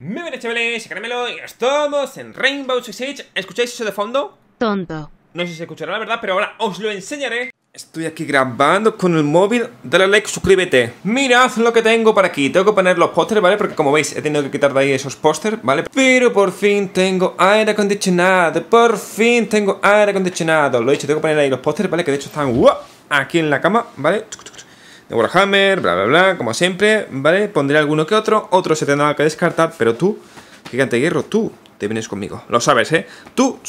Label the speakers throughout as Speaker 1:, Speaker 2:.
Speaker 1: Muy buenas chavales, Caramelo y estamos en Rainbow Six Siege ¿Escucháis eso de fondo? Tonto No sé si se escuchará la verdad, pero ahora os lo enseñaré Estoy aquí grabando con el móvil, dale like, suscríbete Mirad lo que tengo para aquí, tengo que poner los pósteres, ¿vale? Porque como veis he tenido que quitar de ahí esos pósteres, ¿vale? Pero por fin tengo aire acondicionado, por fin tengo aire acondicionado Lo he dicho, tengo que poner ahí los pósteres, ¿vale? Que de hecho están aquí en la cama, ¿vale? Warhammer, bla, bla, bla, como siempre, ¿vale? Pondré alguno que otro, otro se tendrá que descartar, pero tú, gigante hierro, tú te vienes conmigo. Lo sabes, ¿eh? Tú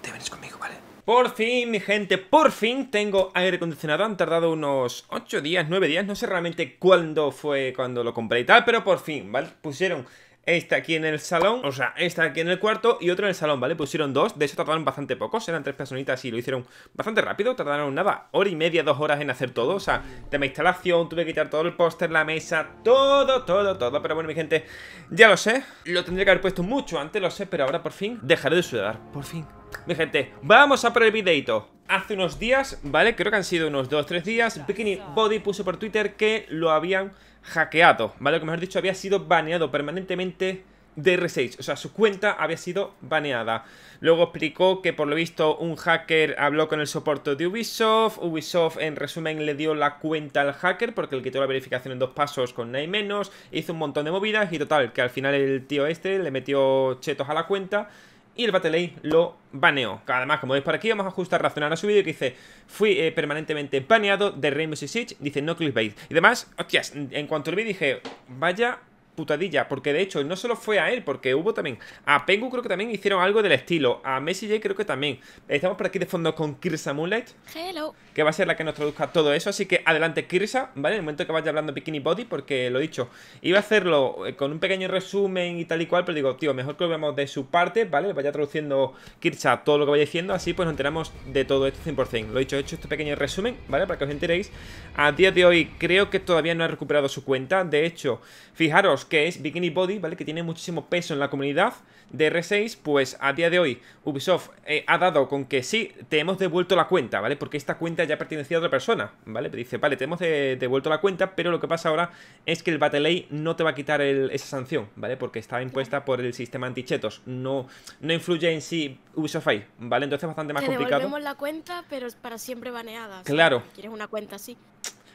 Speaker 1: te vienes conmigo, ¿vale? Por fin, mi gente, por fin tengo aire acondicionado. Han tardado unos 8 días, 9 días, no sé realmente cuándo fue cuando lo compré y tal, pero por fin, ¿vale? Pusieron esta aquí en el salón, o sea, esta aquí en el cuarto y otro en el salón, ¿vale? Pusieron dos, de eso tardaron bastante pocos, eran tres personitas y lo hicieron bastante rápido, tardaron nada, hora y media, dos horas en hacer todo, o sea, tema instalación, tuve que quitar todo el póster, la mesa, todo, todo, todo, pero bueno, mi gente, ya lo sé, lo tendría que haber puesto mucho antes, lo sé, pero ahora por fin dejaré de sudar, por fin. Mi gente, vamos a por el videito Hace unos días, ¿vale? Creo que han sido unos dos, tres días Bikini Body puso por Twitter que lo habían hackeado, ¿vale? como que mejor dicho, había sido baneado permanentemente de R6. O sea, su cuenta había sido baneada. Luego explicó que por lo visto un hacker habló con el soporte de Ubisoft. Ubisoft en resumen le dio la cuenta al hacker porque le quitó la verificación en dos pasos con nada y menos. Hizo un montón de movidas y total, que al final el tío este le metió chetos a la cuenta y el Battle lo baneó. Además, como veis por aquí, vamos a ajustar, razonar a su vídeo que dice Fui eh, permanentemente baneado de Rainbow Six Siege, dice no clickbait. Y demás, hostias, en cuanto lo vi dije, vaya putadilla, porque de hecho no solo fue a él, porque hubo también a Pengu creo que también hicieron algo del estilo, a Messi J creo que también. Estamos por aquí de fondo con Kirsa Moonlight, Hello. que va a ser la que nos traduzca todo eso, así que adelante Kirsa, ¿vale? En el momento que vaya hablando Bikini Body, porque lo he dicho, iba a hacerlo eh, con un pequeño resumen y tal y cual, pero digo, tío, mejor que lo veamos de su parte, ¿vale? Vaya traduciendo Kirsa todo lo que vaya diciendo, así pues nos enteramos de todo esto 100%. Lo he dicho, he hecho este pequeño resumen, ¿vale? Para que os enteréis. A día de hoy creo que todavía no ha recuperado su cuenta, de hecho, fijaros, que es Bikini Body, ¿vale? Que tiene muchísimo peso en la comunidad de R6, pues a día de hoy Ubisoft eh, ha dado con que sí, te hemos devuelto la cuenta, ¿vale? Porque esta cuenta ya pertenecía a otra persona, ¿vale? Dice, vale, te hemos devuelto la cuenta, pero lo que pasa ahora es que el Battley no te va a quitar esa sanción, ¿vale? Porque está impuesta por el sistema antichetos, no, no influye en sí Ubisoft ahí, ¿vale? Entonces es bastante más complicado. Te devolvemos
Speaker 2: la cuenta, pero es para siempre baneada. Claro. Si quieres una cuenta así.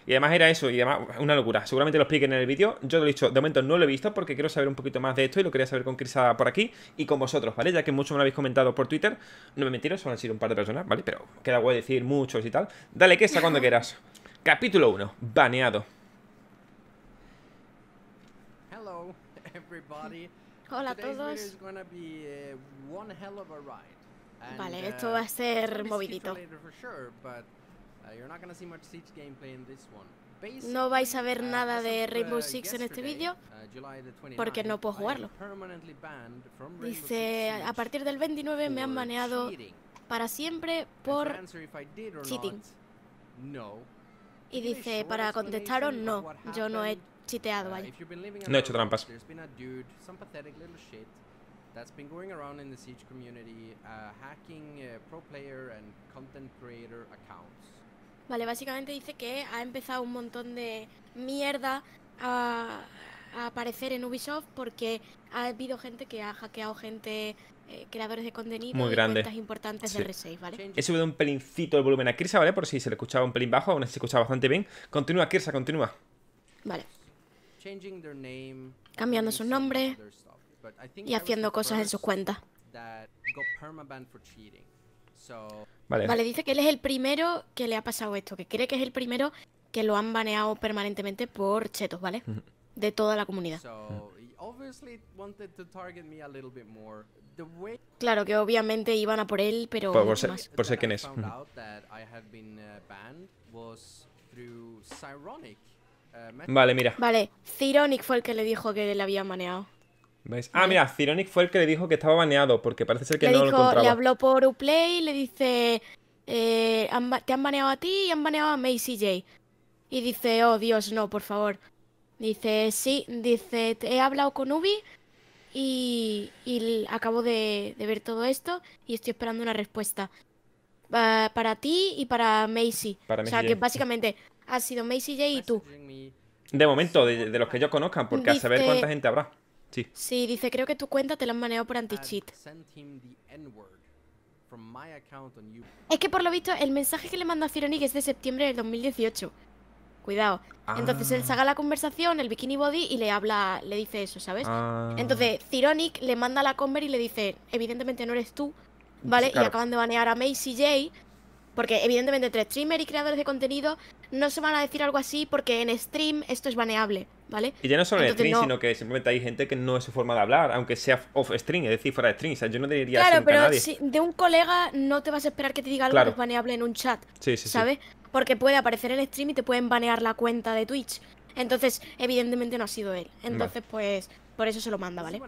Speaker 1: Y además era eso, y además una locura. Seguramente lo expliquen en el vídeo. Yo lo he dicho, de momento no lo he visto porque quiero saber un poquito más de esto y lo quería saber con Crisada por aquí y con vosotros, ¿vale? Ya que mucho me lo habéis comentado por Twitter. No me mentiros, solo han sido un par de personas, ¿vale? Pero queda guay decir muchos y tal. Dale que está cuando quieras. Capítulo 1. Baneado.
Speaker 3: Hola a todos. Eh, vale, uh, esto va a ser movidito. Uh, no vais a ver uh, nada de uh, Rainbow Six en este vídeo porque no puedo jugarlo. Dice, a partir del
Speaker 2: 29 me han baneado para siempre por cheating. Y dice, para
Speaker 1: contestaros, no, yo no he chiteado, ahí No
Speaker 2: he hecho trampas.
Speaker 3: that's been going around in the Siege community, uh, hacking uh, pro player and content creator accounts.
Speaker 2: Vale, básicamente dice que ha empezado un montón de mierda a, aparecer en Ubisoft porque ha habido gente que ha hackeado gente, eh, creadores de contenido Muy grande. cuentas importantes de R6, ¿vale? He
Speaker 1: subido un pelincito el volumen a Kirsa, ¿vale? Por si se le escuchaba un pelín bajo, aún así se escuchaba bastante bien. Continúa, Kirsa, continúa. Vale.
Speaker 2: Cambiando su nombre
Speaker 3: y haciendo cosas en sus cuentas. Vale. dice
Speaker 2: que él es el primero que le ha pasado esto, que cree que es el primero que lo han baneado permanentemente por chetos, ¿vale? De toda la comunidad. Claro que obviamente iban a por él, pero por,
Speaker 3: ser, es. Uh,
Speaker 1: uh, vale, mira.
Speaker 2: Vale, Cyronic fue el que le dijo que le habían baneado.
Speaker 1: Ah, mira, Cironic fue el que le dijo que estaba baneado, porque parece ser que no lo encontraba. Le habló
Speaker 2: por Uplay y le dice, eh, te han baneado a ti y han baneado a Macy J. Y dice, oh Dios, no, por favor. Dice, sí, dice, he hablado con Ubi y, acabo de, ver todo esto y estoy esperando una respuesta. para ti y para Macy. o sea, que básicamente ha sido Macy J y tú.
Speaker 1: De momento, de, los que yo conozca porque a saber cuánta gente habrá.
Speaker 2: Sí. dice, creo que tu cuenta te la han manejado por anti-cheat. Es que por lo visto el mensaje que le manda a es de septiembre del 2018. Cuidado. Entonces él ah. saca la conversación, el bikini body, y le habla, le dice eso, ¿sabes? Ah. Entonces Cironic le manda la conver y le dice, evidentemente no eres tú, ¿vale? Y acaban de banear a Macy J. Porque evidentemente entre streamer y creadores de contenido no se van a decir algo así porque en stream esto es baneable. Y ya no solo en stream, sino
Speaker 1: que simplemente hay gente que no es su forma de hablar, aunque sea off stream, es decir, fuera de stream. O sea, yo no diría Claro, pero de
Speaker 2: un colega no te vas a esperar que te diga algo es baneable en un chat. Sí, sí, ¿Sabes? Porque puede aparecer el stream y te pueden banear la cuenta de Twitch. Entonces, evidentemente no ha sido él. Entonces, pues, por eso se lo manda, ¿vale?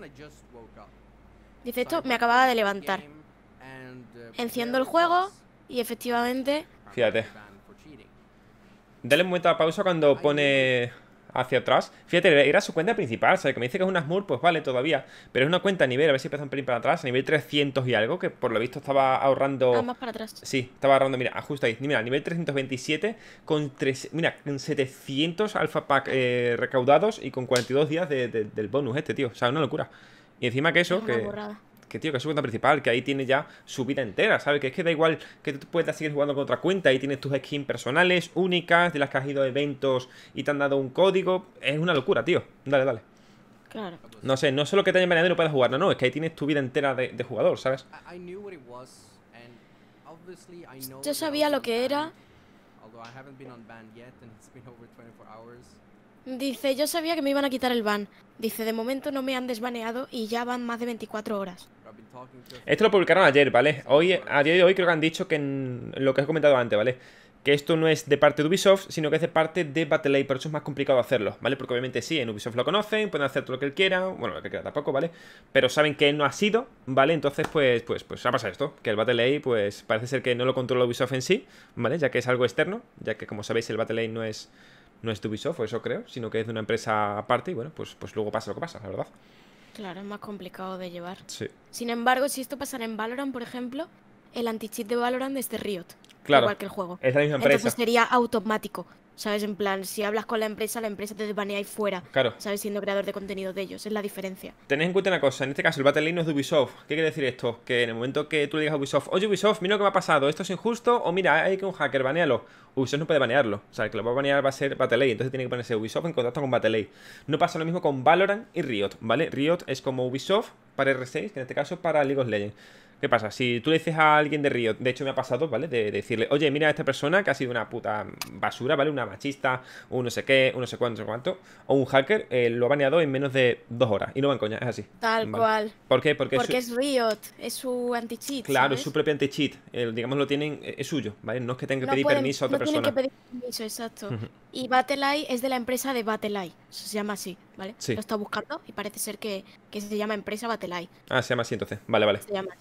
Speaker 2: Dice esto, me acababa de levantar.
Speaker 3: Uh, Enciendo el juego
Speaker 2: y efectivamente...
Speaker 1: Fíjate. Dale un momento de pausa cuando pone hacia atrás. Fíjate, era su cuenta principal, ¿sabes? Que me dice que es una smurf pues vale, todavía. Pero es una cuenta a nivel, a ver si empieza un pelín para atrás, a nivel 300 y algo, que por lo visto estaba ahorrando... Ah, más para atrás. Sí, estaba ahorrando, mira, ajusta ahí. Mira, a nivel 327, con tres mira, con 700 alfa pack eh, recaudados y con 42 días de, del bonus este, tío. O sea, una locura. Y encima que eso, que que tío, que es su cuenta principal, que ahí tiene ya su vida entera, ¿sabes? Que es que da igual que tú puedas seguir jugando con otra cuenta, ahí tienes tus skins personales, únicas, de las que has ido a eventos y te han dado un código. Es una locura, tío. Dale, dale. Claro. No sé, no solo que te hayan baneado y no puedas jugar, no, no, es que ahí tienes tu vida entera de, de jugador, ¿sabes?
Speaker 3: Yo sabía lo que era.
Speaker 2: Dice, yo sabía que me iban a quitar el ban. Dice, de momento no me han desbaneado y ya van más de 24 horas.
Speaker 1: Esto lo publicaron ayer, ¿vale? Hoy, a día de hoy creo que han dicho que lo que he comentado antes, ¿vale? Que esto no es de parte de Ubisoft, sino que es de parte de Battle por eso es más complicado hacerlo, ¿vale? Porque obviamente sí, en Ubisoft lo conocen, pueden hacer todo lo que él quiera, bueno, lo que quiera tampoco, ¿vale? Pero saben que no ha sido, ¿vale? Entonces, pues, pues, pues ha pasado esto, que el Battle pues, parece ser que no lo controla Ubisoft en sí, ¿vale? Ya que es algo externo, ya que como sabéis, el Battle no es, no es de Ubisoft, o eso creo, sino que es de una empresa aparte, y bueno, pues, pues luego pasa lo que pasa, la verdad.
Speaker 2: Claro, es más complicado de llevar. Sí. Sin embargo, si esto pasara en Valorant, por ejemplo, el anti-cheat de Valorant es de Riot. Claro. Igual que el juego. Es la sería automático. ¿Sabes? En plan, si hablas con la empresa, la empresa te desbanea ahí fuera. Claro. ¿Sabes? Siendo creador de contenido de ellos. Es la diferencia.
Speaker 1: Tenés en cuenta una cosa. En este caso, el Battle no es de Ubisoft. ¿Qué quiere decir esto? Que en el momento que tú le digas a Ubisoft, oye Ubisoft, mira lo que me ha pasado. Esto es injusto. O mira, hay que un hacker, banealo. Ubisoft no puede banearlo. O sea, el que lo va a banear va a ser Battle Entonces tiene que ponerse Ubisoft en contacto con Battle No pasa lo mismo con Valorant y Riot. ¿Vale? Riot es como Ubisoft para R6, en este caso para League of Legends. ¿Qué pasa? Si tú le dices a alguien de Riot, de hecho me ha pasado, ¿vale? De, decirle, oye, mira a esta persona que ha sido una puta basura, ¿vale? Una machista, un no sé qué, un no sé cuánto, no cuánto, o un hacker, eh, lo ha baneado en menos de dos horas. Y no van coña, es así. Tal cual. ¿Por qué? Porque, es,
Speaker 2: Riot, es su anti-cheat. Claro, es su propio
Speaker 1: anti-cheat. digamos, lo tienen, eh, es suyo, ¿vale? No es que tenga que pedir permiso a otra persona. No tienen
Speaker 2: que pedir permiso, exacto. Y BattleEye es de la empresa de BattleEye. se llama así, ¿vale? Sí. Lo está buscando y parece ser que, que se llama empresa BattleEye.
Speaker 1: Ah, se llama así entonces. Vale, vale. Se llama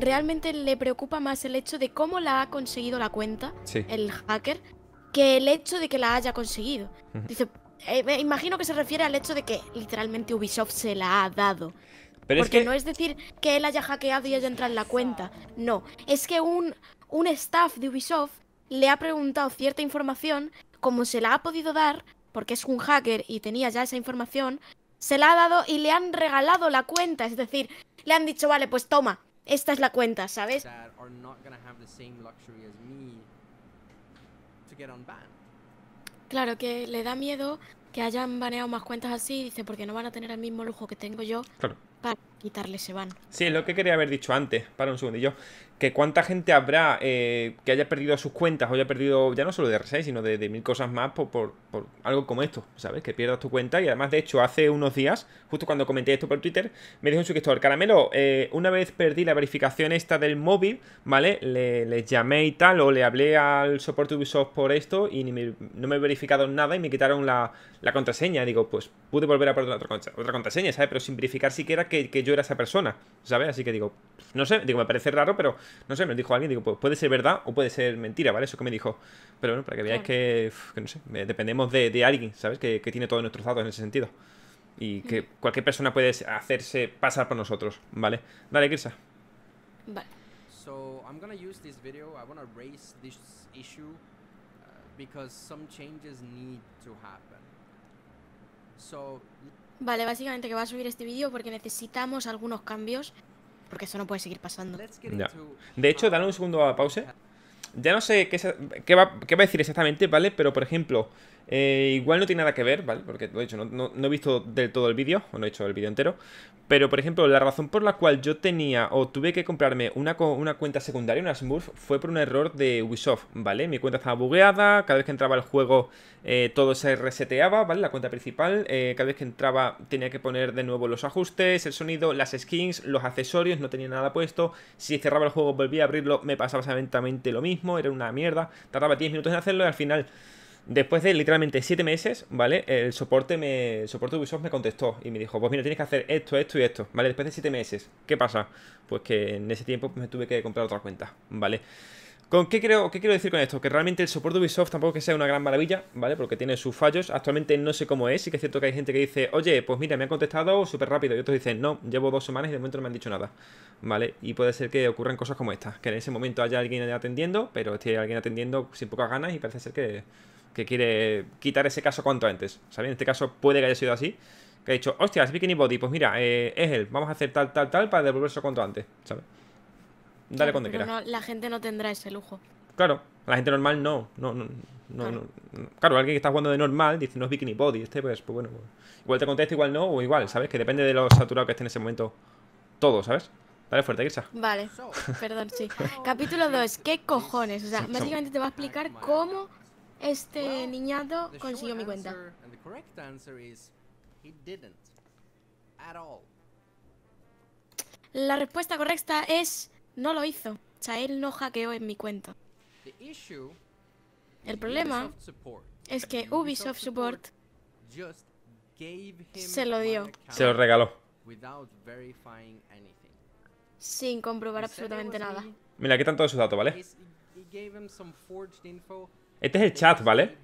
Speaker 2: realmente le preocupa más el hecho de cómo la ha conseguido la cuenta, el hacker, que el hecho de que la haya conseguido. Dice, eh, me imagino que se refiere al hecho de que literalmente Ubisoft se la ha dado. Porque no es decir que él haya hackeado y haya entrado en la cuenta. No, es que un un staff de Ubisoft le ha preguntado cierta información, como se la ha podido dar, porque es un hacker y tenía ya esa información, se la ha dado y le han regalado la cuenta, es decir, le han dicho, vale, pues toma, esta es la cuenta, ¿sabes? Claro que le da miedo que hayan baneado más cuentas así, dice, porque no van a tener el mismo lujo que tengo yo para quitarle ese ban.
Speaker 1: Sí, es lo que quería haber dicho antes, para un segundillo que cuánta gente habrá eh, que haya perdido sus cuentas o haya perdido ya no solo de R6, sino de, mil cosas más por, algo como esto, ¿sabes? Que pierdas tu cuenta. Y además, de hecho, hace unos días, justo cuando comenté esto por Twitter, me dijo un suscriptor, Caramelo, eh, una vez perdí la verificación esta del móvil, ¿vale? Le, llamé y tal, o le hablé al soporte Ubisoft por esto y ni no me he verificado nada y me quitaron la, la contraseña. digo, pues pude volver a poner otra, otra contraseña, ¿sabes? Pero sin verificar siquiera que, que yo era esa persona, ¿sabes? Así que digo, no sé, digo, me parece raro, pero no sé, me lo dijo alguien, digo, pues puede ser verdad o puede ser mentira, ¿vale? Eso que me dijo. Pero bueno, para que veáis que, que, no sé, dependemos de, alguien, ¿sabes? Que, tiene todos nuestros datos en ese sentido. Y que mm. cualquier persona puede hacerse pasar por nosotros, ¿vale? Dale, Kirsa.
Speaker 2: Vale. Vale, básicamente que va a subir este vídeo porque necesitamos algunos cambios porque eso no puede seguir pasando.
Speaker 1: De hecho, dale un segundo a pausa uh, Ya no sé qué va a decir exactamente, ¿vale? Pero, por ejemplo, eh, igual no tiene nada que ver, ¿vale? Porque lo he dicho, no, he visto del todo el vídeo, o no he hecho el vídeo entero. Pero, por ejemplo, la razón por la cual yo tenía o tuve que comprarme una, una cuenta secundaria, una Smurf, fue por un error de Ubisoft, ¿vale? Mi cuenta estaba bugueada, cada vez que entraba al juego eh, todo se reseteaba, ¿vale? La cuenta principal, eh, cada vez que entraba tenía que poner de nuevo los ajustes, el sonido, las skins, los accesorios, no tenía nada puesto. Si cerraba el juego, volvía a abrirlo, me pasaba exactamente lo mismo, era una mierda. Tardaba 10 minutos en hacerlo y al final Después de literalmente 7 meses, ¿vale? El soporte me. soporte de Ubisoft me contestó y me dijo, pues mira, tienes que hacer esto, esto y esto, ¿vale? Después de 7 meses. ¿Qué pasa? Pues que en ese tiempo pues, me tuve que comprar otra cuenta, ¿vale? ¿Con qué, creo, quiero decir con esto? Que realmente el soporte de Ubisoft tampoco que sea una gran maravilla, ¿vale? Porque tiene sus fallos. Actualmente no sé cómo es. Sí que es cierto que hay gente que dice, oye, pues mira, me han contestado súper rápido. Y otros dicen, no, llevo dos semanas y de momento no me han dicho nada, ¿vale? Y puede ser que ocurran cosas como estas. Que en ese momento haya alguien atendiendo, pero esté alguien atendiendo sin pocas ganas y parece ser que que quiere quitar ese caso cuanto antes. ¿Sabes? En este caso puede que haya sido así. Que ha dicho, hostia, es Bikini Body, pues mira, eh, es él, vamos a hacer tal, tal, tal para devolver Eso cuanto antes, ¿sabes? Dale cuando quieras.
Speaker 2: la gente no tendrá ese lujo.
Speaker 1: Claro, la gente normal no. no, no, no, claro. alguien que está jugando de normal dice, no es Bikini Body, este pues, pues bueno, pues, igual te contesto, igual no, o igual, ¿sabes? Que depende de lo saturado que esté en ese momento todo, ¿sabes? Dale fuerte, Grisa.
Speaker 2: Vale, perdón, sí. Capítulo 2, ¿qué cojones? O sea, básicamente te va a explicar cómo este niñado consiguió mi cuenta. La respuesta correcta es no lo hizo. O sea, él no hackeó en mi cuenta. El problema es que Ubisoft Support se lo dio.
Speaker 3: Se lo regaló. Sin comprobar absolutamente nada. Mira, están todos sus datos, ¿vale? Este es el chat, ¿vale?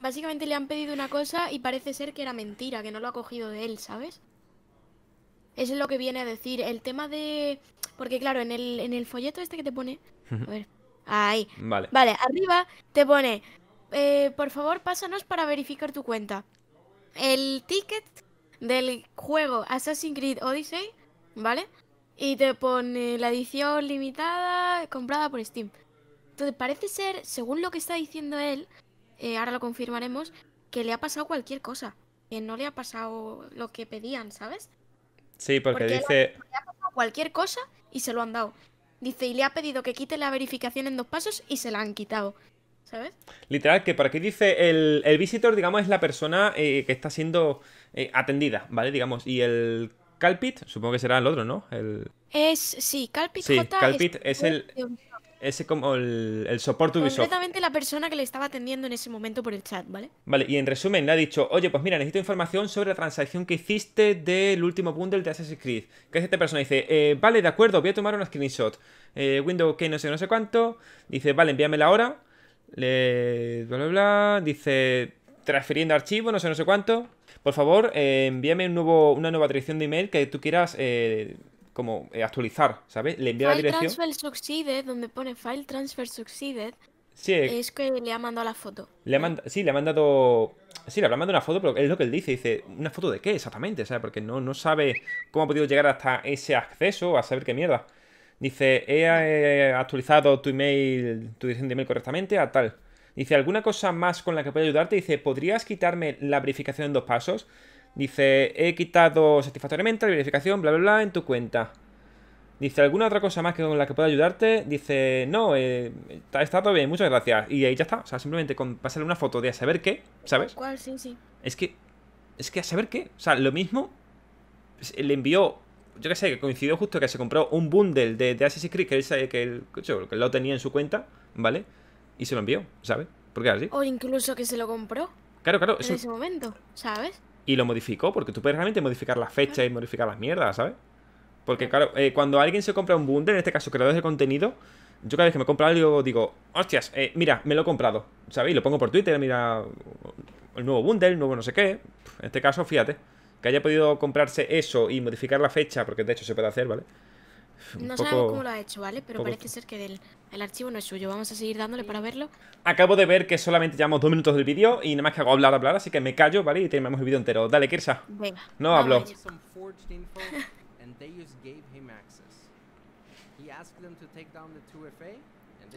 Speaker 2: Básicamente le han pedido una cosa y parece ser que era mentira, que no lo ha cogido de él, ¿sabes? Eso es lo que viene a decir. El tema de... Porque claro, en el, en el folleto este que te pone... A ver. Ahí. Vale. Vale, arriba te pone... Eh, por favor, pásanos para verificar tu cuenta. El ticket del juego Assassin's Creed Odyssey, ¿vale? y te pone la edición limitada comprada por Steam. Entonces parece ser, según lo que está diciendo él, eh, ahora lo confirmaremos, que le ha pasado cualquier cosa. Que no le ha pasado lo que pedían, ¿sabes?
Speaker 1: Sí, porque, dice... Le ha,
Speaker 2: pasado cualquier cosa y se lo han dado. Dice, y le ha pedido que quite la verificación en dos pasos y se la han quitado. ¿Sabes?
Speaker 1: Literal, que por aquí dice el, el visitor, digamos, es la persona eh, que está siendo eh, atendida, ¿vale? Digamos, y el Calpit, supongo que será el otro, ¿no?
Speaker 2: Es, sí, Calpit es, el...
Speaker 1: Ese como el, soporte Ubisoft. Completamente
Speaker 2: la persona que le estaba atendiendo en ese momento por el chat, ¿vale?
Speaker 1: Vale, y en resumen le ha dicho, oye, pues mira, necesito información sobre la transacción que hiciste del último bundle de Assassin's Creed. ¿Qué hace esta persona? Dice, eh, vale, de acuerdo, voy a tomar una screenshot. Window, eh, Windows que no sé, no sé cuánto. Dice, vale, envíamela ahora. Le... Bla, bla, bla. Dice, Transferiendo archivo, no sé, no sé cuánto. Por favor, eh, envíame un nuevo, una nueva dirección de email que tú quieras eh, como eh, actualizar, ¿sabes? Le envía la dirección. File
Speaker 2: transfer succeeded, donde pone file transfer succeeded. Sí, es que le ha mandado la foto.
Speaker 1: Le Sí, le ha mandado. Sí, le habrá mandado una foto, pero es lo que él dice. Dice, ¿una foto de qué exactamente? O sea, porque no, no sabe cómo ha podido llegar hasta ese acceso, a saber qué mierda. Dice, he actualizado tu email, tu dirección de email correctamente, a tal. Dice, ¿alguna cosa más con la que pueda ayudarte? Dice, ¿podrías quitarme la verificación en dos pasos? Dice, he quitado satisfactoriamente la verificación, bla, bla, bla, en tu cuenta. Dice, ¿alguna otra cosa más con la que pueda ayudarte? Dice, no, eh, está, todo bien, muchas gracias. Y ahí ya está. O sea, simplemente con pasarle una foto de a saber qué, ¿sabes? ¿Cuál? Es que, es que a saber qué. O sea, lo mismo pues, le envió, yo qué sé, que coincidió justo que se compró un bundle de, Assassin's Creed que él, que, lo tenía en su cuenta, ¿vale? vale y se lo envió, ¿sabes? Porque así.
Speaker 2: O incluso que se lo compró.
Speaker 1: Claro, claro. En ese
Speaker 2: momento, ¿sabes?
Speaker 1: Y lo modificó, porque tú puedes realmente modificar las fechas y modificar las mierdas, ¿sabes? Porque claro, eh, cuando alguien se compra un bundle, en este caso creadores de contenido, yo cada vez que me compro algo digo, hostias, eh, mira, me lo he comprado, Y Lo pongo por Twitter, mira, el nuevo bundle, el nuevo no sé qué. En este caso, fíjate, que haya podido comprarse eso y modificar la fecha, porque de hecho se puede hacer, ¿vale? No sabemos cómo lo ha hecho, ¿vale? Pero parece ser
Speaker 2: que el, archivo no es suyo. Vamos a seguir dándole para verlo.
Speaker 1: Acabo de ver que solamente llevamos dos minutos del vídeo y nada más que hago hablar, hablar, así que me callo, ¿vale? Y terminamos el vídeo entero. Dale, Kirsa. Venga. No hablo.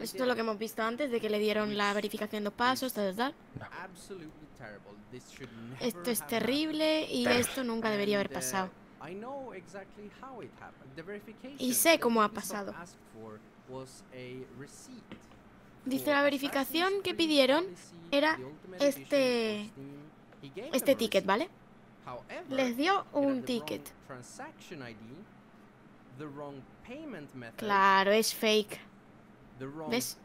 Speaker 3: Esto es lo que hemos visto antes, de que le dieron la verificación
Speaker 2: de pasos, tal, tal,
Speaker 3: Esto es terrible y esto nunca debería haber pasado. Y sé cómo ha pasado.
Speaker 2: Dice, la verificación que pidieron era este, este ticket, ¿vale? Les dio un ticket.
Speaker 3: Claro, es fake. ¿Ves?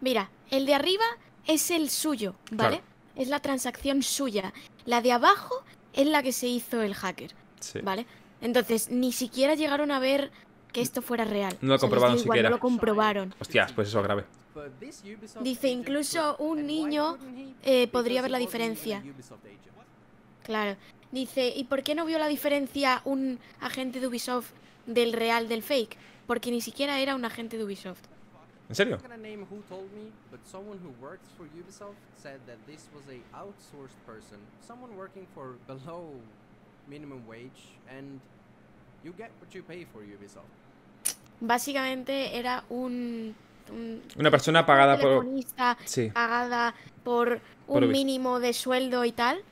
Speaker 2: Mira, el de arriba es el suyo, ¿vale? Es la transacción suya. La de abajo es la que se hizo el hacker. ¿Vale? Entonces, ni siquiera llegaron a ver que esto fuera real. No lo comprobaron siquiera. No lo comprobaron.
Speaker 1: Hostias, pues eso es grave.
Speaker 2: Dice, incluso un niño eh, podría ver la diferencia. Claro. Dice, ¿y por qué no vio la diferencia un agente de Ubisoft del real del fake? Porque ni siquiera era un agente de Ubisoft.
Speaker 1: ¿En serio?
Speaker 3: No name who told me, but someone who works for Ubisoft said that this was a outsourced person, someone working for below minimum wage and you get what you pay for Ubisoft.
Speaker 2: Básicamente era un, una persona pagada por sí. pagada por un mínimo de sueldo y tal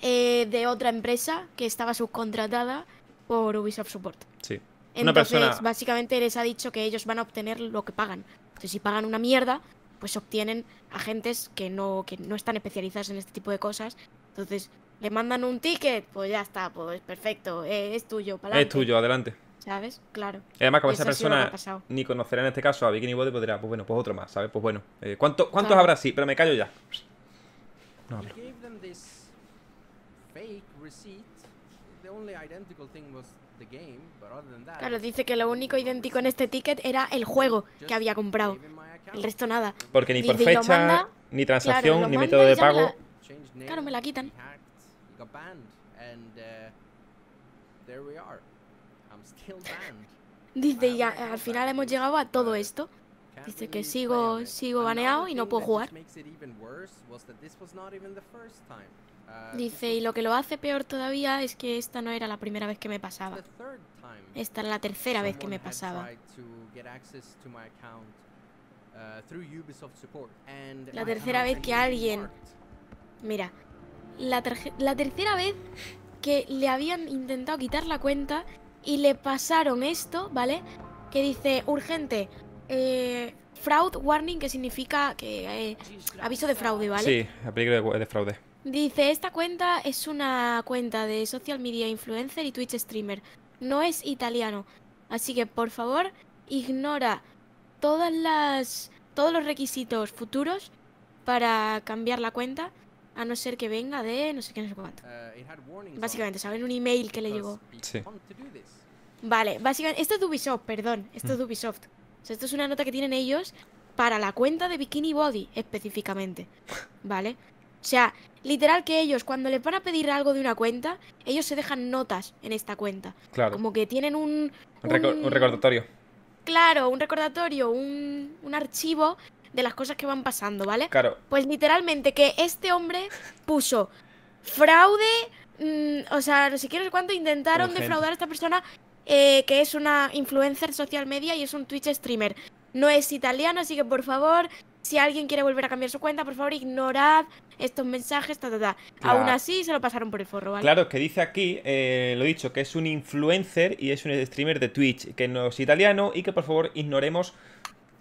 Speaker 2: eh, de otra empresa que estaba subcontratada por Ubisoft Support.
Speaker 1: Sí. Entonces, una persona...
Speaker 2: básicamente les ha dicho que ellos van a obtener lo que pagan. Entonces, si pagan una mierda, pues obtienen agentes que no, que no están especializados en este tipo de cosas. Entonces, le mandan un ticket, pues ya está, pues perfecto, eh, es tuyo. adelante. Es tuyo, adelante. ¿Sabes? Claro. además, como esa persona
Speaker 1: ni conocerá en este caso a Bikini Body, pues pues bueno, pues otro más, ¿sabes? Pues bueno. Eh, ¿cuánto, ¿Cuántos habrá Sí, Pero me callo ya. No hablo.
Speaker 3: Claro, dice que lo único idéntico en este ticket era el juego
Speaker 2: que había comprado. El resto nada. Porque ni por fecha, ni transacción, ni método de
Speaker 1: pago.
Speaker 3: Claro, me la quitan. Uh,
Speaker 2: dice, ya, al final hemos llegado a todo esto. Dice que sigo, sigo baneado y no puedo jugar.
Speaker 3: Dice, y lo que lo
Speaker 2: hace peor todavía es que esta no era la primera vez que me pasaba. Esta era la tercera vez que me pasaba.
Speaker 3: Uh, la tercera vez que alguien...
Speaker 2: Mira, la, tercera vez que le habían intentado quitar la cuenta y le pasaron esto, ¿vale? Que dice, urgente, eh, fraud warning, que significa que eh, aviso de fraude, ¿vale?
Speaker 1: Sí, peligro de fraude.
Speaker 2: Dice, esta cuenta es una cuenta de social media influencer y Twitch streamer. No es italiano. Así que, por favor, ignora todas las, todos los requisitos futuros para cambiar la cuenta, a no ser que venga de no sé qué, no sé cuánto. Uh, básicamente, ¿saben? Un email que le llegó. Vale, básicamente, esto es Ubisoft, perdón, esto es mm. Ubisoft. O sea, esto es una nota que tienen ellos para la cuenta de Bikini Body, específicamente. ¿Vale? O sea, literal que ellos, cuando le van a pedir algo de una cuenta, ellos se dejan notas en esta cuenta. Claro. Como que tienen un. Un, recordatorio. Claro, un recordatorio, un, un archivo de las cosas que van pasando, ¿vale? Claro. Pues literalmente que este hombre puso fraude, mm, o sea, no sé si cuánto, intentaron defraudar a esta persona eh, que es una influencer social media y es un Twitch streamer. No es italiano, así que por favor, si alguien quiere volver a cambiar su cuenta, por favor, ignorad estos mensajes, ta, ta, ta. Aún así, se lo pasaron por el forro, ¿vale?
Speaker 1: Claro, que dice aquí, eh, lo he dicho, que es un influencer y es un streamer de Twitch, que no es italiano y que, por favor, ignoremos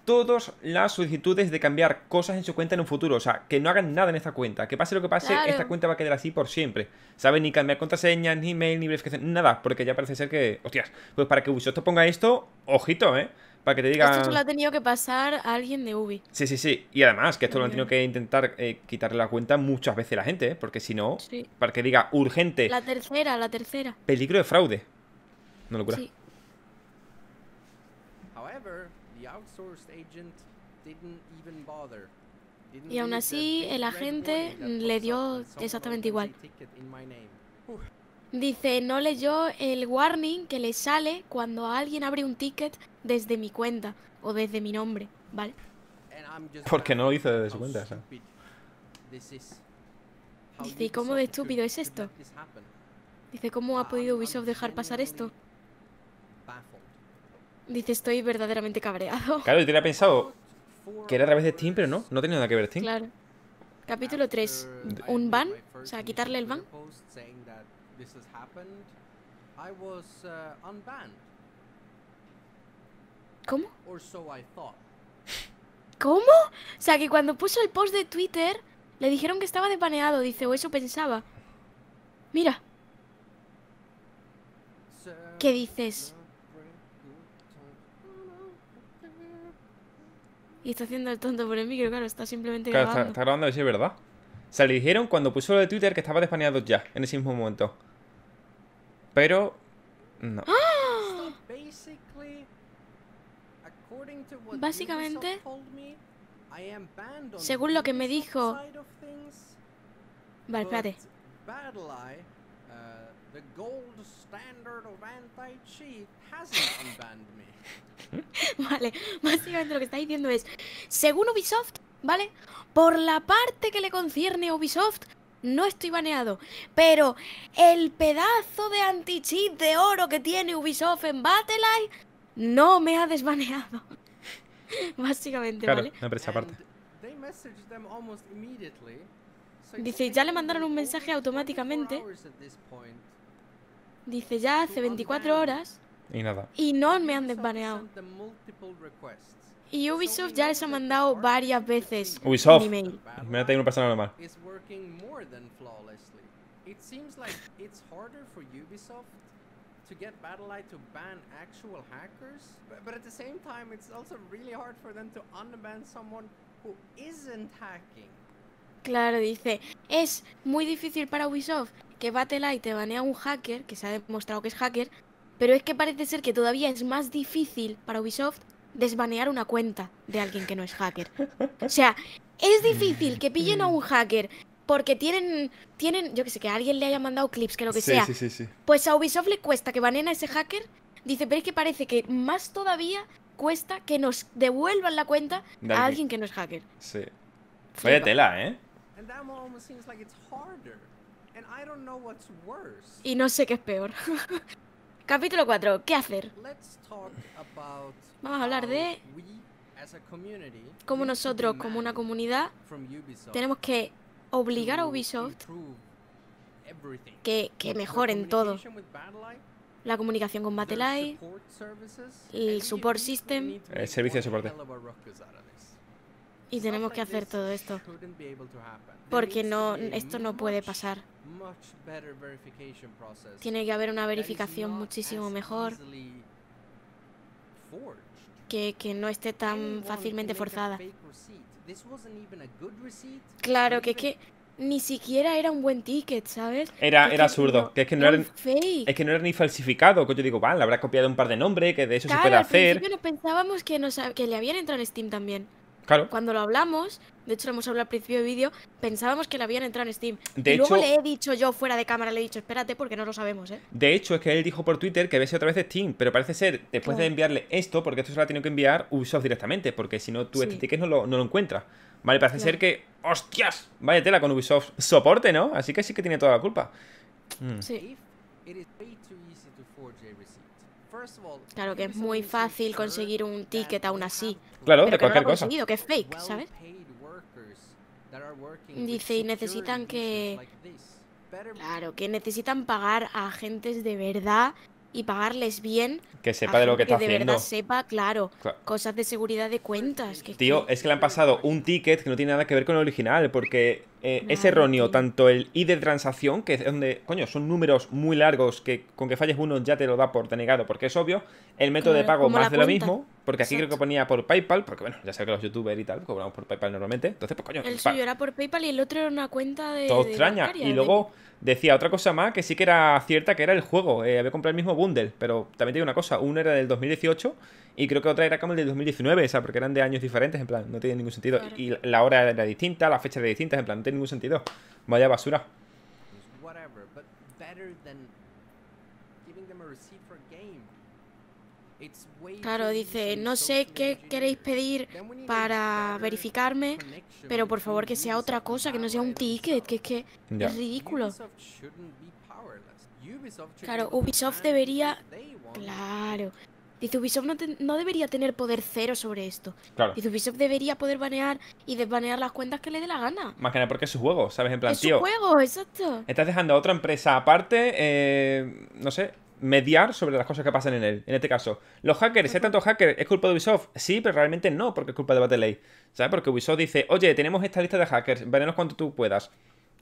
Speaker 1: todas las solicitudes de cambiar cosas en su cuenta en un futuro. O sea, que no hagan nada en esta cuenta. Que pase lo que pase, esta cuenta va a quedar así por siempre. ¿Sabes? Ni cambiar contraseñas, ni mail, ni verificación, nada. Porque ya parece ser que. Hostias, pues para que Ubisoft ponga esto, ojito, ¿eh? para que te diga... Esto lo
Speaker 2: ha tenido que pasar a alguien de Ubi.
Speaker 1: Sí, sí, sí. Y además, que esto lo han tenido que intentar eh, quitarle la cuenta muchas veces la gente, ¿eh? porque si no, para que diga urgente... La
Speaker 2: tercera, la tercera.
Speaker 1: Peligro de fraude. No locura. Sí.
Speaker 3: Y aún así, el agente le dio exactamente igual.
Speaker 2: Dice, no leyó el warning que le sale cuando alguien abre un ticket desde mi cuenta o desde mi nombre, ¿vale?
Speaker 1: Porque no lo hizo desde su cuenta, ¿sabes?
Speaker 3: Dice, ¿y cómo de estúpido es
Speaker 2: esto? Dice, ¿cómo ha podido Ubisoft dejar pasar esto? Dice, estoy verdaderamente cabreado. Claro,
Speaker 1: yo hubiera pensado que era a través de Steam, pero no, no tenía nada que ver Steam. Claro.
Speaker 2: Capítulo 3, uh, un ban, o sea, quitarle el ban this has happened,
Speaker 3: I was uh, unbanned. ¿Cómo? Or so I
Speaker 2: thought. ¿Cómo? O sea, que cuando puso el post de Twitter, le dijeron que estaba depaneado dice, o eso pensaba. Mira. ¿Qué dices? Y está haciendo el tonto por el micro, claro, está simplemente grabando. Está,
Speaker 1: grabando, ¿Es ¿verdad? Se le dijeron cuando puso lo de Twitter que estaba despaneado ya, en ese mismo momento. Pero... No.
Speaker 3: ¡Ah! Básicamente, según lo que me dijo...
Speaker 2: Vale, espérate. vale, básicamente lo que está diciendo es, según Ubisoft, ¿vale? Por la parte que le concierne Ubisoft, no estoy baneado. Pero el pedazo de anti-cheat de oro que tiene Ubisoft en Eye no me ha desbaneado. Básicamente,
Speaker 3: ¿vale? Dice, ya le mandaron un mensaje automáticamente.
Speaker 2: Dice, ya hace 24 horas. Y nada. Y no me han desbaneado. Y Ubisoft ya les ha mandado varias veces Ubisoft, un Me
Speaker 1: ha tenido una persona normal.
Speaker 2: It
Speaker 3: it's also really hard for them to who isn't hacking.
Speaker 2: Claro, dice, es muy difícil para Ubisoft que Battleeye te a un hacker, que se ha demostrado que es hacker, pero es que parece ser que todavía es más difícil para Ubisoft desbanear una cuenta de alguien que no es hacker. O sea, es difícil que pillen a un mm. hacker porque tienen, tienen, yo que sé, que alguien le haya mandado clips, que lo que sea. Pues a Ubisoft le cuesta que banen a ese hacker. Dice, pero es que parece que más todavía cuesta que nos devuelvan la cuenta a alguien que no es hacker.
Speaker 1: Sí. Fue de tela, ¿eh?
Speaker 3: Y no sé
Speaker 2: qué es peor. Capítulo 4. ¿Qué hacer?
Speaker 3: Vamos a hablar de cómo nosotros, como una comunidad, tenemos que obligar a Ubisoft que, mejoren todo.
Speaker 2: La comunicación con Battle
Speaker 3: el support system.
Speaker 1: El servicio de soporte
Speaker 2: y tenemos que hacer todo esto.
Speaker 3: Porque no, esto no puede pasar. Tiene que haber una verificación muchísimo mejor
Speaker 2: que, que no esté tan fácilmente forzada. Claro, que es que ni siquiera era un buen ticket, ¿sabes? Era, era
Speaker 1: absurdo. que es que no era, Es que no era ni falsificado. Que yo digo, vale, habrá copiado un par de nombres, que de eso se puede hacer. Principio
Speaker 2: pensábamos que, nos, que le habían entrado en Steam también. Cuando lo hablamos, de hecho lo hemos hablado al principio del vídeo, pensábamos que la habían entrado en Steam. De y luego le he dicho yo fuera de cámara, le he dicho, espérate porque no lo sabemos, ¿eh?
Speaker 1: De hecho, es que él dijo por Twitter que había otra vez Steam, pero parece ser, después de enviarle esto, porque esto se lo ha tenido que enviar Ubisoft directamente, porque si no, tú sí. Este no lo, no encuentras. Vale, parece ser que, hostias, vaya tela con Ubisoft soporte, ¿no? Así que sí que tiene toda la culpa. Mm. Sí.
Speaker 2: Claro que es muy fácil conseguir un ticket aún así. Claro, de cualquier cosa. que es fake, ¿sabes?
Speaker 3: Dice, y necesitan
Speaker 2: que... Claro, que necesitan pagar a agentes de verdad y pagarles bien.
Speaker 1: Que sepa de lo que está que de Verdad
Speaker 2: sepa, claro, Cosas de seguridad de cuentas. Tío,
Speaker 1: es que le han pasado un ticket que no tiene nada que ver con el original, porque eh, es ah, erróneo tanto el id de transacción, que es donde, coño, son números muy largos que con que falles uno ya te lo da por denegado porque es obvio. El método de pago más de lo mismo, porque aquí creo que ponía por PayPal, porque bueno, ya sé que los youtubers y tal pues cobramos por PayPal normalmente. Entonces, pues coño. El suyo
Speaker 2: era por PayPal y el otro era una cuenta
Speaker 1: de. Todo extraña. y luego decía otra cosa más que sí que era cierta, que era el juego. Eh, había comprado el mismo bundle, pero también te una cosa: uno era del 2018 y creo que otra era como el de 2019, esa, porque eran de años diferentes, en plan, no tiene ningún sentido. Y la hora era distinta, la fecha era distinta, en plan, no tiene ningún sentido. Vaya basura.
Speaker 3: Claro, dice, no
Speaker 2: sé qué queréis pedir para verificarme, pero por favor que sea otra cosa, que no sea un ticket, que es que es ridículo.
Speaker 3: Claro, Ubisoft debería...
Speaker 2: Claro, Dice Ubisoft no, debería tener poder cero sobre esto. Claro. Dice Ubisoft debería poder banear y desbanear las cuentas que le dé la gana.
Speaker 1: Más que nada porque es su juego, ¿sabes? En plan, es tío.
Speaker 2: juego, exacto.
Speaker 1: Estás dejando a otra empresa aparte, eh, no sé, mediar sobre las cosas que pasan en él. En este caso, los hackers, si hay tantos hackers, ¿es culpa de Ubisoft? Sí, pero realmente no, porque es culpa de Battle ¿Sabes? Porque Ubisoft dice, oye, tenemos esta lista de hackers, veremos cuanto tú puedas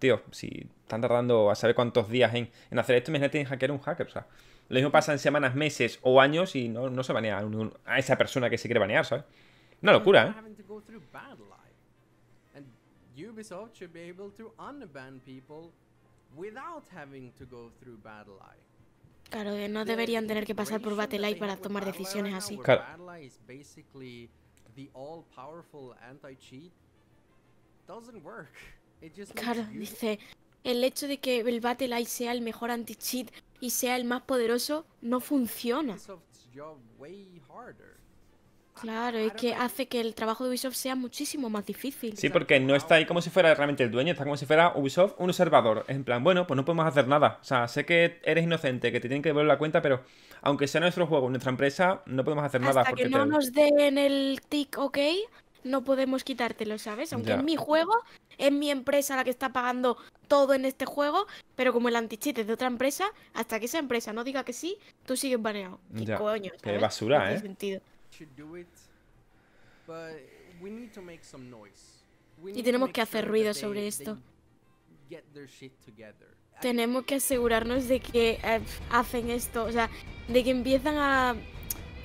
Speaker 1: tío, si están tardando a saber cuántos días en, en hacer esto, tienen que hackear un hacker. O sea, lo mismo pasa en semanas, meses o años y no, se banea a, esa persona que se quiere banear, ¿sabes? Una locura,
Speaker 3: ¿eh?
Speaker 2: Claro, eh, no deberían tener que pasar por Battle para tomar decisiones así. Claro.
Speaker 3: Claro, dice,
Speaker 2: el hecho de que el Battle sea el mejor anti-cheat y sea el más poderoso no funciona. Claro, es que hace que el trabajo de Ubisoft sea muchísimo más difícil. Sí, porque
Speaker 1: no está ahí como si fuera realmente el dueño, está como si fuera Ubisoft un observador. En plan, bueno, pues no podemos hacer nada. O sea, sé que eres inocente, que te tienen que devolver la cuenta, pero aunque sea nuestro juego, nuestra empresa, no podemos hacer nada. porque no nos
Speaker 2: den el tick OK, no podemos quitártelo, ¿sabes? Aunque en mi juego es mi empresa la que está pagando todo en este juego, pero como el anticheat es de otra empresa, hasta que esa empresa no diga que sí, tú sigues baneado. ¿Qué coño? Qué basura, ¿eh?
Speaker 3: Y tenemos que hacer ruido sobre esto.
Speaker 2: Tenemos que asegurarnos de que eh, hacen esto, o sea, de que empiezan a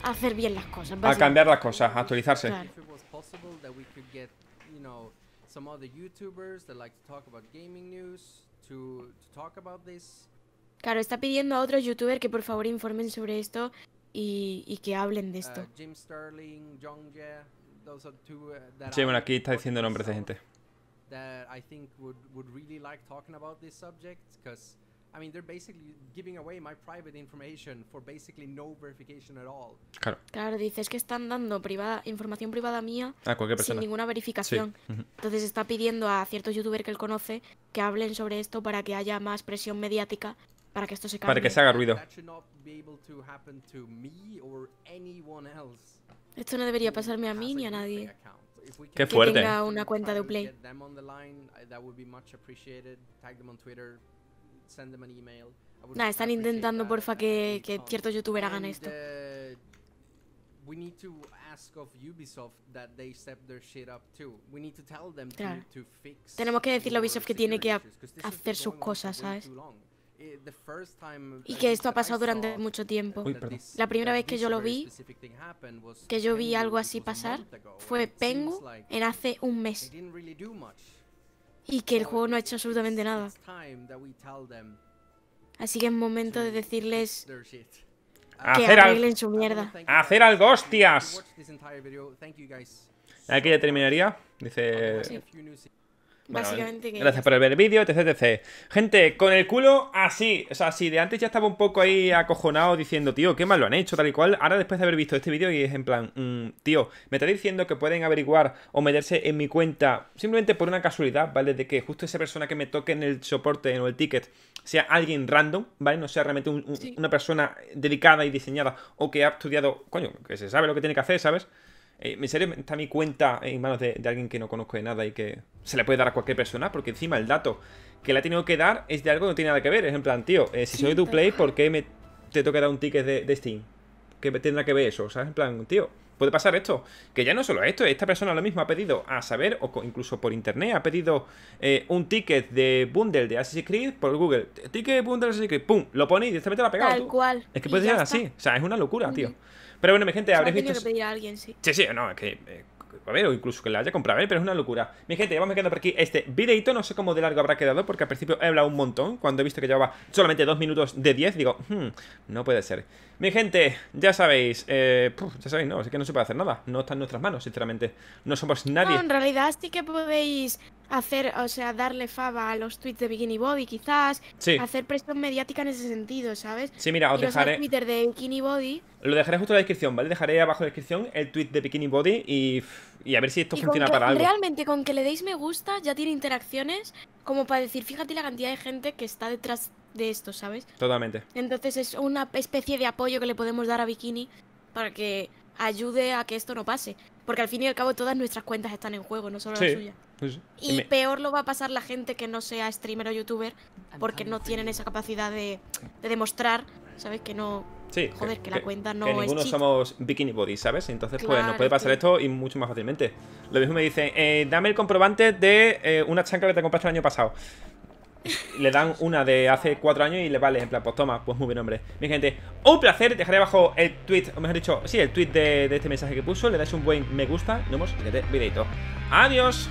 Speaker 2: hacer bien las cosas. A cambiar las cosas, a actualizarse
Speaker 3: some other YouTubers that like to talk about gaming news to, to talk about this.
Speaker 2: Claro, está pidiendo a otros youtubers que por favor informen sobre esto y, y que hablen de uh, esto. Uh,
Speaker 3: Jim Sterling, Jong those are two, uh, that sí, bueno, aquí está diciendo nombres de gente. That I think would, would really like talking about this subject because I no
Speaker 2: Claro. Claro, dices que están dando información privada mía sin ninguna verificación. Entonces está pidiendo a ciertos youtubers que él conoce que hablen sobre esto para que haya más presión mediática para que esto se cambie. Para que se haga ruido. Esto no debería pasarme a mí ni a nadie. Qué fuerte. Que tenga una cuenta de Uplay.
Speaker 3: Nada, están intentando, porfa, que, que um, ciertos youtubers hagan esto. claro. Tenemos que decirle a Ubisoft que tiene que hacer sus cosas, ¿sabes? Eh, y que esto ha pasado durante mucho tiempo. la primera vez que yo lo vi, que yo vi algo así pasar, fue Pengu en hace un mes
Speaker 2: y que el juego no ha hecho absolutamente nada. Así que es momento de decirles
Speaker 1: que arreglen su mierda. ¡Hacer algo, hostias! Aquí ya terminaría, dice...
Speaker 3: Gracias por
Speaker 1: ver el vídeo, etc, etc. Gente, con el culo así. O sea, si de antes ya estaba un poco ahí acojonado diciendo, tío, qué mal lo han hecho, tal y cual. Ahora después de haber visto este vídeo y es en plan, mm, tío, me está diciendo que pueden averiguar o meterse en mi cuenta simplemente por una casualidad, ¿vale? De que justo esa persona que me toque en el soporte o el ticket sea alguien random, ¿vale? No sea realmente una persona delicada y diseñada o que ha estudiado, coño, que se sabe lo que tiene que hacer, ¿sabes? ¿En eh, serio está mi cuenta en manos de, alguien que no conozco de nada y que se le puede dar a cualquier persona? Porque encima el dato que le ha tenido que dar es de algo que no tiene nada que ver. Es en plan, tío, eh, si soy Duplay, ¿por qué me te toca dar un ticket de, Steam? ¿Qué tendrá que ver eso? es En plan, tío, puede pasar esto. Que ya no solo esto, esta persona lo mismo ha pedido a saber, o incluso por internet, ha pedido eh, un ticket de bundle de Assassin's Creed por Google. Ticket de bundle de Assassin's Creed, pum, lo pone y directamente lo ha pegado. Es que puede ser así. O sea, es una locura, tío. Pero bueno, mi gente, habréis visto... que
Speaker 2: pedir a alguien, sí.
Speaker 1: Sí, sí, no, es que... Eh, a ver, o incluso que la haya comprado, ¿eh? pero es una locura. Mi gente, vamos a quedar por aquí este videito, no sé cómo de largo habrá quedado, porque al principio he hablado un montón, cuando he visto que llevaba solamente dos minutos de 10, digo, hmm, no puede ser. Mi gente, ya sabéis, eh, ya sabéis, no, es que no se puede hacer nada, no está en nuestras manos, sinceramente, no somos nadie. en
Speaker 2: realidad sí que podéis hacer, o sea, darle fava a los tweets de Bikini Body, quizás. Sí. Hacer presión mediática en ese sentido, ¿sabes? Sí,
Speaker 1: mira, os dejaré. Twitter
Speaker 2: de Bikini Body.
Speaker 1: Lo dejaré justo en la descripción, ¿vale? Dejaré abajo en la descripción el tweet de Bikini Body y y a ver si esto funciona para algo. Realmente,
Speaker 2: con que le deis me gusta, ya tiene interacciones como para decir, fíjate la cantidad de gente que está detrás de esto, ¿sabes? Totalmente. Entonces es una especie de apoyo que le podemos dar a Bikini para que ayude a que esto no pase. Porque al fin y al cabo todas nuestras cuentas están en juego, no solo la suya. Y, peor lo va a pasar la gente que no sea streamer o youtuber porque no tienen esa capacidad de, de demostrar, ¿sabes? Que no,
Speaker 1: Sí. Joder, que, la cuenta no es ninguno somos bikini body, ¿sabes? Entonces, pues nos puede pasar esto y mucho más fácilmente. Lo mismo me dicen, eh, dame el comprobante de eh, una chanca que te compraste el año pasado. le dan una de hace cuatro años y le vale, en plan, pues toma, pues muy bien, hombre. Mi gente, un placer, dejaré abajo el tweet, o mejor dicho, sí, el tweet de, este mensaje que puso, le dais un buen me gusta nos vemos en videito. ¡Adiós!